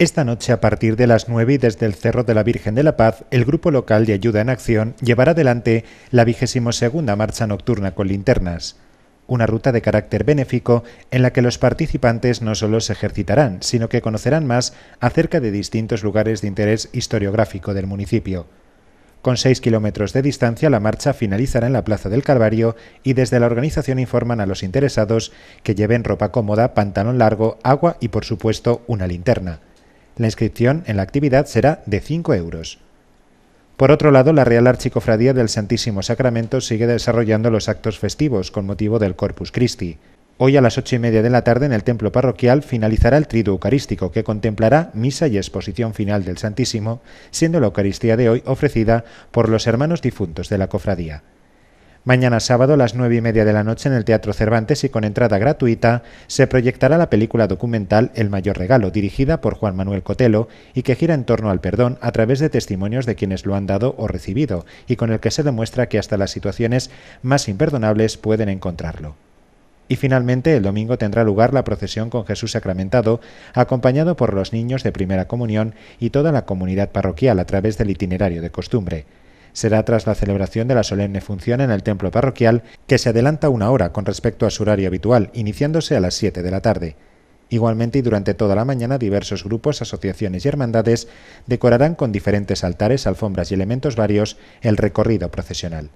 Esta noche, a partir de las 9 y desde el Cerro de la Virgen de la Paz, el Grupo Local de Ayuda en Acción llevará adelante la segunda Marcha Nocturna con Linternas, una ruta de carácter benéfico en la que los participantes no solo se ejercitarán, sino que conocerán más acerca de distintos lugares de interés historiográfico del municipio. Con 6 kilómetros de distancia, la marcha finalizará en la Plaza del Calvario y desde la organización informan a los interesados que lleven ropa cómoda, pantalón largo, agua y, por supuesto, una linterna. La inscripción en la actividad será de 5 euros. Por otro lado, la Real Archicofradía del Santísimo Sacramento sigue desarrollando los actos festivos con motivo del Corpus Christi. Hoy a las ocho y media de la tarde en el templo parroquial finalizará el trido eucarístico que contemplará misa y exposición final del Santísimo, siendo la Eucaristía de hoy ofrecida por los hermanos difuntos de la cofradía. Mañana sábado a las nueve y media de la noche en el Teatro Cervantes y con entrada gratuita se proyectará la película documental El Mayor Regalo, dirigida por Juan Manuel Cotelo y que gira en torno al perdón a través de testimonios de quienes lo han dado o recibido y con el que se demuestra que hasta las situaciones más imperdonables pueden encontrarlo. Y finalmente, el domingo tendrá lugar la procesión con Jesús sacramentado, acompañado por los niños de primera comunión y toda la comunidad parroquial a través del itinerario de costumbre será tras la celebración de la solemne función en el templo parroquial, que se adelanta una hora con respecto a su horario habitual, iniciándose a las 7 de la tarde. Igualmente y durante toda la mañana diversos grupos, asociaciones y hermandades decorarán con diferentes altares, alfombras y elementos varios el recorrido procesional.